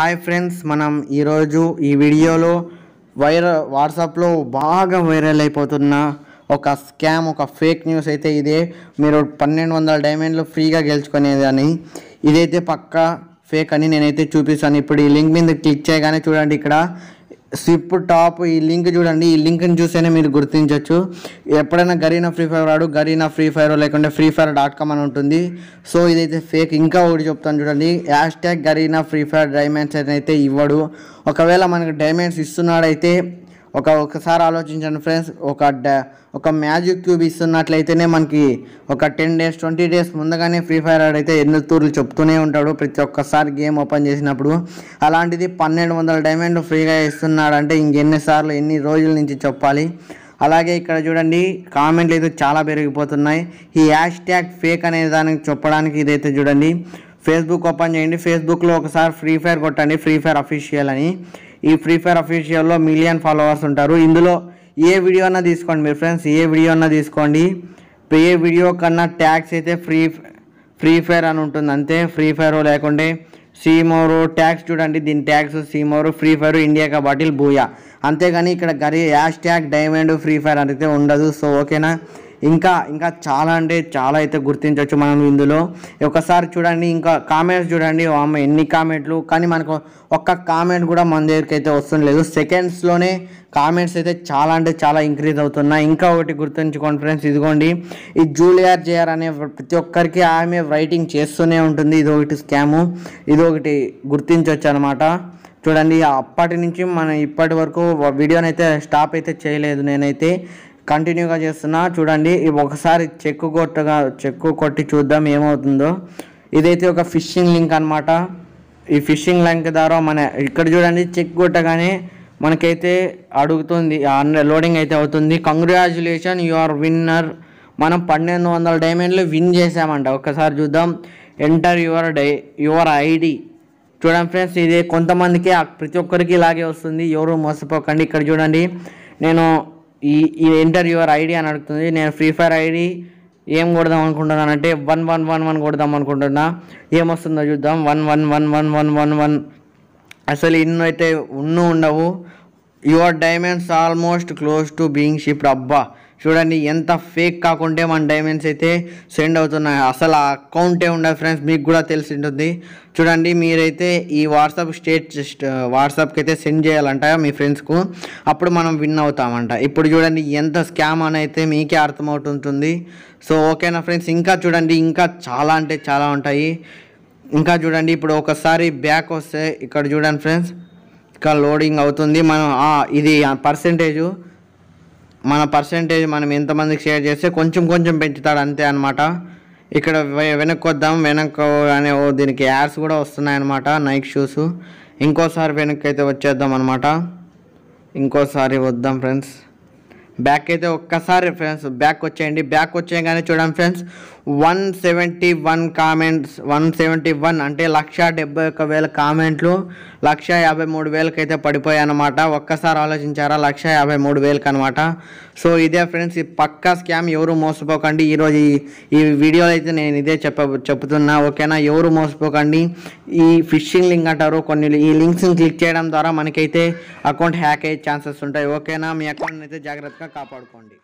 hi friends మనం ఈరోజు ఈ వీడియోలో వైరల్ వాట్సాప్లో బాగా వైరల్ అయిపోతున్న ఒక స్కామ్ ఒక ఫేక్ న్యూస్ అయితే ఇదే మీరు పన్నెండు వందల డైమండ్లు ఫ్రీగా గెలుచుకునేదని ఇదైతే పక్కా ఫేక్ అని నేనైతే చూపిస్తాను ఇప్పుడు ఈ లింక్ మీద క్లిక్ చేయగానే చూడండి ఇక్కడ స్విప్ టాప్ ఈ లింక్ చూడండి ఈ లింక్ని చూస్తేనే మీరు గుర్తించవచ్చు ఎప్పుడైనా గరీనా ఫ్రీ ఫైర్ రాడు గరీనా ఫ్రీ ఫైర్ లేకుంటే ఫ్రీ ఫైర్ డాట్ కామ్ అని ఉంటుంది సో ఇదైతే ఫేక్ ఇంకా ఒకటి చెప్తాను చూడండి hashtag Garena free fire diamonds అయితే ఇవ్వడు ఒకవేళ మనకు డైమండ్స్ ఇస్తున్నాడైతే ఒక ఒకసారి ఆలోచించండి ఫ్రెండ్స్ ఒక ఒక మ్యాజిక్ క్యూబ్ ఇస్తున్నట్లయితేనే మనకి ఒక టెన్ డేస్ ట్వంటీ డేస్ ముందుగానే ఫ్రీ ఫైర్ ఆడైతే ఎన్ని తూర్లు చెప్తూనే ఉంటాడు ప్రతి ఒక్కసారి గేమ్ ఓపెన్ చేసినప్పుడు అలాంటిది పన్నెండు వందల డైమండ్ ఫ్రీగా ఇస్తున్నాడంటే ఇంకెన్నిసార్లు ఎన్ని రోజుల నుంచి చెప్పాలి అలాగే ఇక్కడ చూడండి కామెంట్లు అయితే చాలా పెరిగిపోతున్నాయి ఈ హ్యాష్ ట్యాగ్ ఫేక్ అనే దానికి చెప్పడానికి ఇదైతే చూడండి ఫేస్బుక్ ఓపెన్ చేయండి ఫేస్బుక్లో ఒకసారి ఫ్రీ ఫైర్ కొట్టండి ఫ్రీ ఫైర్ అఫీషియల్ అని ఈ ఫ్రీ ఫైర్ అఫీషియల్లో మిలియన్ ఫాలోవర్స్ ఉంటారు ఇందులో ఏ వీడియో అన్నా తీసుకోండి మీరు ఫ్రెండ్స్ ఏ వీడియో అన్నా తీసుకోండి ఏ వీడియో కన్నా ట్యాక్స్ అయితే ఫ్రీ ఫ్రీ ఫైర్ అని ఉంటుంది అంతే ఫ్రీ ఫైర్ లేకుంటే సీమోరు ట్యాక్స్ చూడండి దీని tags see more free fire India కబాటిల్ భూయా అంతేగాని ఇక్కడ గరీ hashtag diamond free fire అనేది ఉండదు సో ఓకేనా ఇంకా ఇంకా చాలా అంటే చాలా అయితే గుర్తించవచ్చు మనం ఇందులో ఒకసారి చూడండి ఇంకా కామెంట్స్ చూడండి ఆమె ఎన్ని కామెంట్లు కానీ మనకు ఒక్క కామెంట్ కూడా మన దగ్గరికి అయితే వస్తుండలేదు సెకండ్స్లోనే కామెంట్స్ అయితే చాలా అంటే చాలా ఇంక్రీజ్ అవుతున్నాయి ఇంకా ఒకటి గుర్తుంచుకోండి ఫ్రెండ్స్ ఇదిగోండి ఈ జూలియర్ జేఆర్ అనే ప్రతి ఒక్కరికి ఆమె రైటింగ్ చేస్తూనే ఉంటుంది ఇది ఒకటి స్కాము ఇది ఒకటి గుర్తించవచ్చు అనమాట చూడండి అప్పటి నుంచి మనం ఇప్పటి వరకు వీడియోనైతే స్టాప్ అయితే చేయలేదు నేనైతే కంటిన్యూగా చేస్తున్నా చూడండి ఒకసారి చెక్కు కొట్టగా చెక్కు కొట్టి చూద్దాం ఏమవుతుందో ఇదైతే ఒక ఫిషింగ్ లింక్ అనమాట ఈ ఫిషింగ్ లింక్ ద్వారా మన ఇక్కడ చూడండి చెక్ కొట్టగానే మనకైతే అడుగుతుంది లోడింగ్ అయితే అవుతుంది కంగ్రాచులేషన్ యు ఆర్ విన్నర్ మనం పన్నెండు వందల డైమండ్లు విన్ చేసామంట ఒకసారి చూద్దాం enter your die your ID చూడండి ఫ్రెండ్స్ ఇది కొంతమందికి ప్రతి ఒక్కరికి ఇలాగే వస్తుంది ఎవరు మోసపోకండి ఇక్కడ చూడండి నేను ఈ ఈ ఎంటర్ యువర్ ఐడి అని అడుగుతుంది నేను ఫ్రీ ఫైర్ ఐడి ఏం కొడదాం అనుకుంటున్నాను అంటే వన్ వన్ వన్ వన్ కొడదాం అనుకుంటున్నా ఏమొస్తుందో చూద్దాం one one one one one one one అసలు ఇన్ను అయితే ఉన్ను ఉండవు your diamonds almost close to being ship అబ్బా చూడండి ఎంత ఫేక్ కాకుండా మన డైమండ్స్ అయితే సెండ్ అవుతున్నాయి అసలు ఆ అకౌంటే ఉండదు ఫ్రెండ్స్ మీకు కూడా తెలిసి ఉంటుంది చూడండి మీరైతే ఈ వాట్సాప్ స్టేట్ వాట్సాప్కి అయితే సెండ్ చేయాలంట మీ ఫ్రెండ్స్కు అప్పుడు మనం విన్ అవుతామంట ఇప్పుడు చూడండి ఎంత స్కామ్ అని అయితే మీకే అర్థమవుతుంటుంది సో ఓకేనా ఫ్రెండ్స్ ఇంకా చూడండి ఇంకా చాలా అంటే చాలా ఉంటాయి ఇంకా చూడండి ఇప్పుడు ఒకసారి బ్యాక్ వస్తే ఇక్కడ చూడండి ఫ్రెండ్స్ ఇక్కడ లోడింగ్ అవుతుంది మనం ఇది పర్సంటేజు మన పర్సంటేజ్ మనం ఎంతమందికి షేర్ చేస్తే కొంచెం కొంచెం పెంచుతాడు అంతే అనమాట ఇక్కడ వెనక్కి వద్దాం వెనక్కి అనే దీనికి యాడ్స్ కూడా వస్తున్నాయన్నమాట నైక్ షూస్ ఇంకోసారి వెనక్కి అయితే వచ్చేద్దాం అనమాట ఇంకోసారి వద్దాం ఫ్రెండ్స్ బ్యాక్ అయితే ఒక్కసారి ఫ్రెండ్స్ బ్యాక్ వచ్చేయండి బ్యాక్ వచ్చేయగానే చూడండి friends one seventy one comments one seventy one అంటే లక్ష డెబ్బై ఒక్క వేల కామెంట్లు లక్ష యాభై మూడు వేలకైతే పడిపోయాయి అనమాట ఒక్కసారి ఆలోచించారా లక్ష యాభై మూడు వేలకు అనమాట సో ఇదే ఫ్రెండ్స్ ఈ పక్కా స్కామ్ ఎవరు మోసపోకండి ఈరోజు ఈ వీడియోలో అయితే నేను ఇదే చెప్ప చెప్తున్నా ఓకేనా ఎవరు మోసపోకండి ఈ ఫిషింగ్ లింక్ అంటారు కొన్ని ఈ లింక్స్ని క్లిక్ చేయడం ద్వారా మనకైతే అకౌంట్ హ్యాక్ అయ్యే ఛాన్సెస్ ఉంటాయి ఓకేనా మీ అకౌంట్ని అయితే జాగ్రత్తగా కాపాడుకోండి